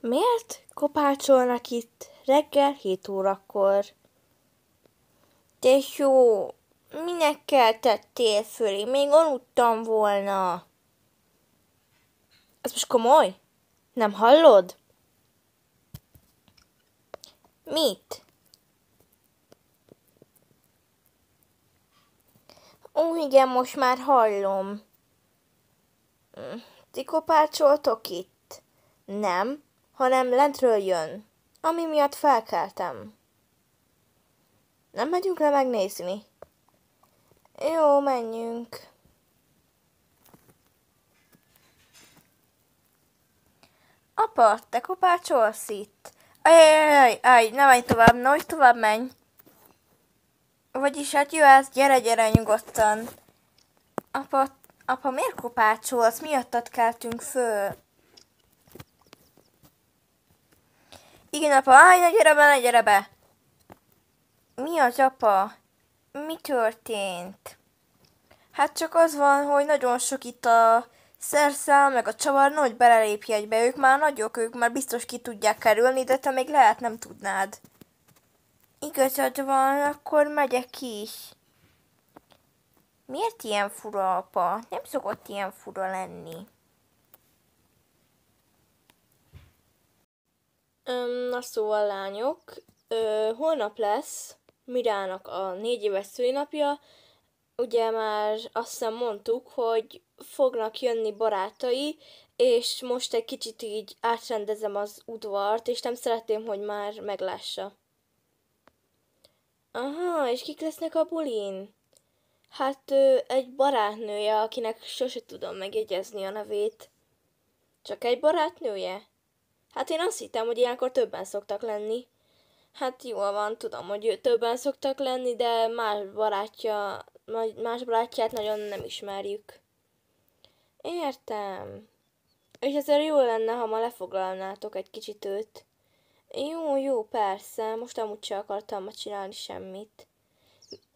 Miért kopácsolnak itt reggel 7 órakor? De jó, minek keltettél fölé? Még aludtam volna. Ez most komoly? Nem hallod? Mit? Ó, igen, most már hallom. Ti kopácsoltok itt? Nem, hanem lentről jön, ami miatt felkeltem. Nem megyünk le megnézni? Jó, menjünk. Apa, te kopácsolsz itt? ajj, ajj, ne menj tovább, nagy tovább menj. Vagyis hát jöhetsz, gyere, gyere nyugodtan. Apa, apa, miért kopácsolsz? Miattad keltünk föl. Igen apa, állj, ne gyere be, ne gyere be! Mi az apa? Mi történt? Hát csak az van, hogy nagyon sok itt a szerszám, meg a csavar hogy belelépj egybe. Ők már nagyok, ők már biztos ki tudják kerülni, de te még lehet nem tudnád. Igazad van, akkor megyek is. Miért ilyen fura apa? Nem szokott ilyen fura lenni. Na szóval lányok, ö, holnap lesz Mirának a négy éves szülinapja. Ugye már azt hiszem mondtuk, hogy fognak jönni barátai, és most egy kicsit így átrendezem az udvart, és nem szeretném, hogy már meglássa. Aha, és kik lesznek a bulin? Hát egy barátnője, akinek sose tudom megjegyezni a nevét. Csak egy barátnője? Hát én azt hittem, hogy ilyenkor többen szoktak lenni. Hát jó van, tudom, hogy többen szoktak lenni, de más barátja, más barátját nagyon nem ismerjük. Értem. És ezért jó lenne, ha ma lefoglalnátok egy kicsit őt. Jó, jó, persze, most amúgy sem akartam ma csinálni semmit.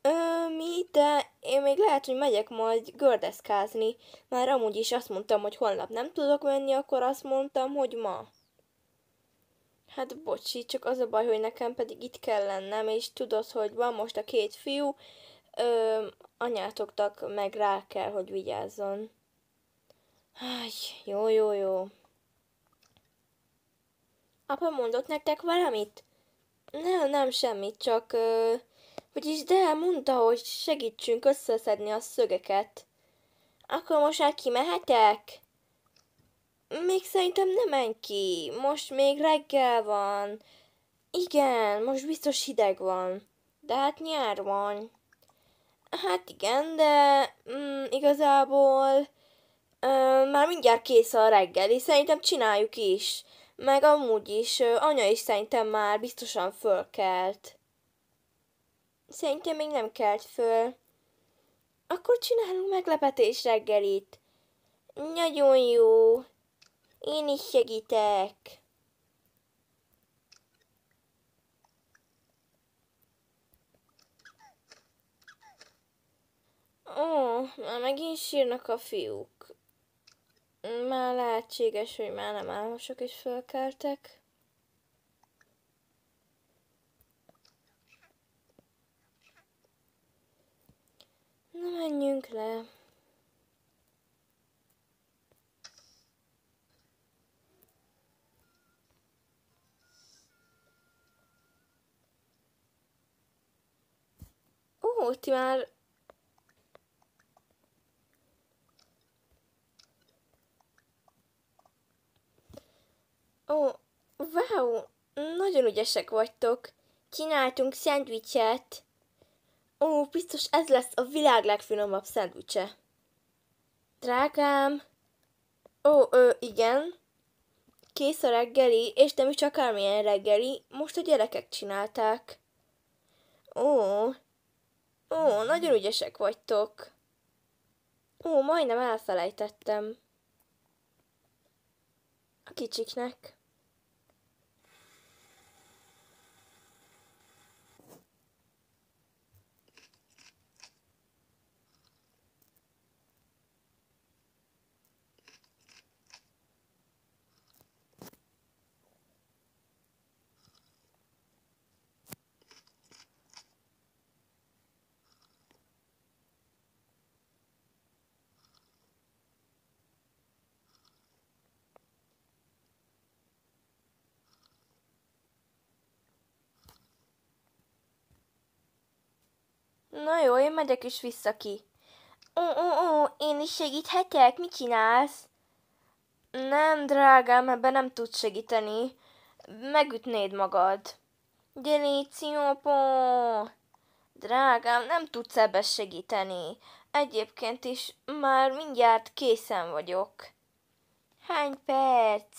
Ö, mi, de én még lehet, hogy megyek majd gördeszkázni. Már amúgy is azt mondtam, hogy holnap nem tudok menni, akkor azt mondtam, hogy ma. Hát bocsi, csak az a baj, hogy nekem pedig itt kell lennem, és tudod, hogy van most a két fiú, ö, anyátoknak meg rá kell, hogy vigyázzon. Háj, jó, jó, jó. Apa mondott nektek valamit? Nem, nem semmit, csak... Ö, vagyis de, mondta, hogy segítsünk összeszedni a szögeket. Akkor most már kimehetek? még szerintem nem menj ki. Most még reggel van. Igen, most biztos hideg van. De hát nyár van. Hát igen, de mm, igazából ö, már mindjárt kész a reggeli. Szerintem csináljuk is. Meg amúgy is, ö, anya is szerintem már biztosan fölkelt. Szerintem még nem kelt föl. Akkor csinálunk meglepetés reggelit. Nagyon jó. Én is segítek. Ó, már megint sírnak a fiúk. Már lehetséges, hogy már nem álmosok is fölkeltek. Na menjünk le. Ó, ti már... Ó, wow, nagyon ügyesek vagytok. Kínáltunk szendvicset. Ó, biztos ez lesz a világ legfinomabb szendvicse. Drágám! Ó, ö, igen. Kész a reggeli, és nem is akármilyen reggeli, most a gyerekek csinálták. Ó, Ó, nagyon ügyesek vagytok. Ó, majdnem elfelejtettem. A kicsiknek. Na jó, én megyek is vissza ki. Ó, ó, ó, én is segíthetek? Mit csinálsz? Nem, drágám, ebben nem tudsz segíteni. Megütnéd magad. Delíciópó! Drágám, nem tudsz ebbe segíteni. Egyébként is már mindjárt készen vagyok. Hány perc?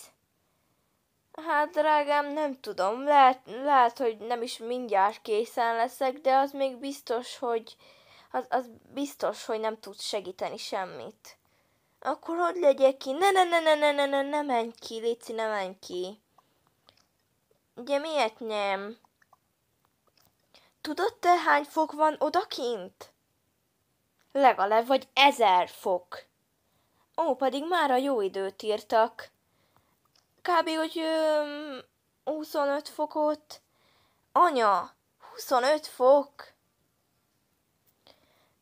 drágám, nem tudom. Lehet, lehet, hogy nem is mindjárt készen leszek, de az még biztos, hogy az, az biztos, hogy nem tud segíteni semmit. Akkor hogy legyek ki? Ne, ne, ne, ne, ne, ne, ne, ne menj ki, Léci, ne menj ki. Ugye miért nem? Tudod te hány fok van odakint? Legalább vagy ezer fok. Ó, pedig már a jó időt írtak kb. hogy 25 fokot. Anya, 25 fok?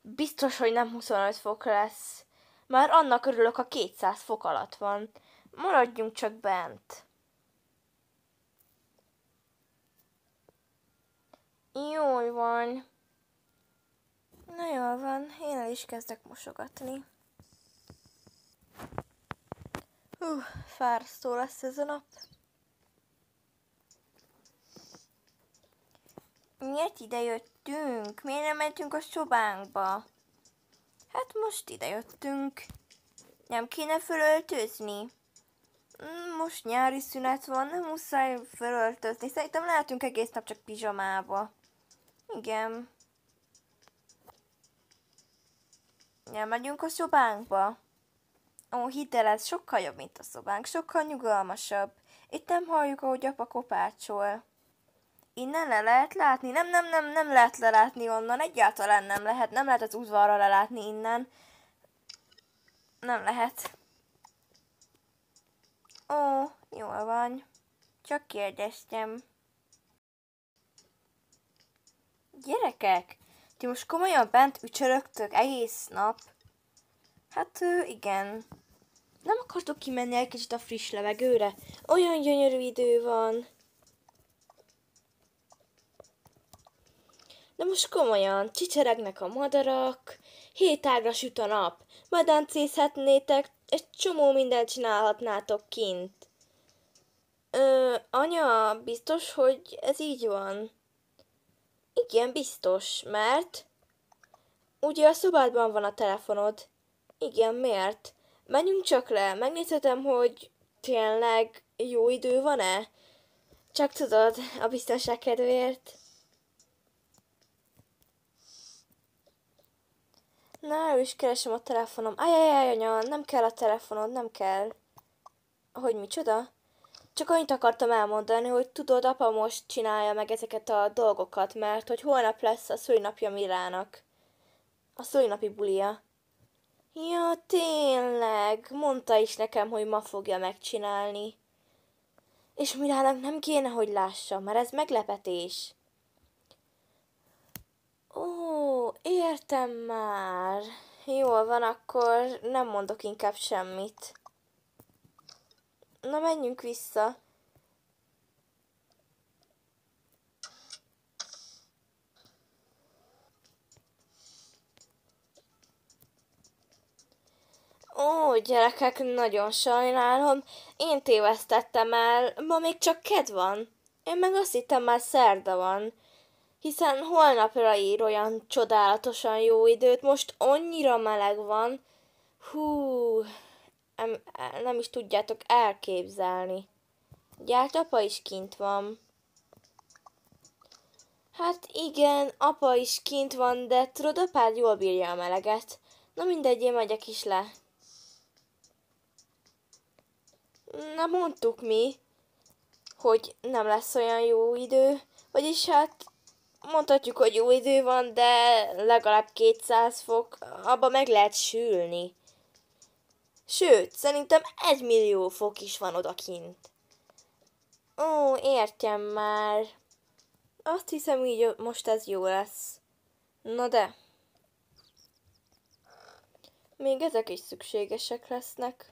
Biztos, hogy nem 25 fok lesz. Már annak örülök, a 200 fok alatt van. Maradjunk csak bent. Jól van. Na jól van, én el is kezdek mosogatni. Hú, lesz ez a nap. Miért ide jöttünk? Miért nem mentünk a szobánkba? Hát most ide jöttünk. Nem kéne fölöltözni? Mm, most nyári szünet van, nem muszáj fölöltözni. Szerintem lehetünk egész nap csak pizsamába. Igen. Nem megyünk a szobánkba? Ó, hidd el, ez sokkal jobb, mint a szobánk, sokkal nyugalmasabb. Itt nem halljuk, ahogy apa kopácsol. Innen le lehet látni? Nem, nem, nem, nem lehet lelátni onnan, egyáltalán nem lehet, nem lehet az udvarra lelátni innen. Nem lehet. Ó, jól van. Csak kérdeztem. Gyerekek, ti most komolyan bent ücsörögtök egész nap? Hát igen. Nem akartok kimenni egy kicsit a friss levegőre? Olyan gyönyörű idő van. De most komolyan, csicseregnek a madarak, ágra süt a nap, medencészhetnétek, egy csomó mindent csinálhatnátok kint. Ö, anya, biztos, hogy ez így van? Igen, biztos, mert... Ugye a szobádban van a telefonod igen, miért? Menjünk csak le, megnézhetem, hogy tényleg jó idő van-e? Csak tudod, a biztonság kedvéért. Na, ő is keresem a telefonom. Ajajaj, anya, nem kell a telefonod, nem kell. Hogy micsoda? Csak annyit akartam elmondani, hogy tudod, apa most csinálja meg ezeket a dolgokat, mert hogy holnap lesz a szülinapja Mirának. A szülinapi bulia. Ja, tényleg, mondta is nekem, hogy ma fogja megcsinálni. És Mirának nem kéne, hogy lássa, mert ez meglepetés. Ó, értem már. Jól van, akkor nem mondok inkább semmit. Na, menjünk vissza. Ó, gyerekek, nagyon sajnálom. Én tévesztettem el, ma még csak ked van. Én meg azt hittem már szerda van. Hiszen holnapra ír olyan csodálatosan jó időt, most annyira meleg van. Hú, em, nem is tudjátok elképzelni. Gyárt apa is kint van. Hát igen, apa is kint van, de tudod, apád jól bírja a meleget. Na mindegy, én megyek is le. Na mondtuk mi, hogy nem lesz olyan jó idő, vagyis hát mondhatjuk, hogy jó idő van, de legalább 200 fok, abba meg lehet sülni. Sőt, szerintem egy millió fok is van odakint. Ó, értem már. Azt hiszem, hogy most ez jó lesz. Na de. Még ezek is szükségesek lesznek.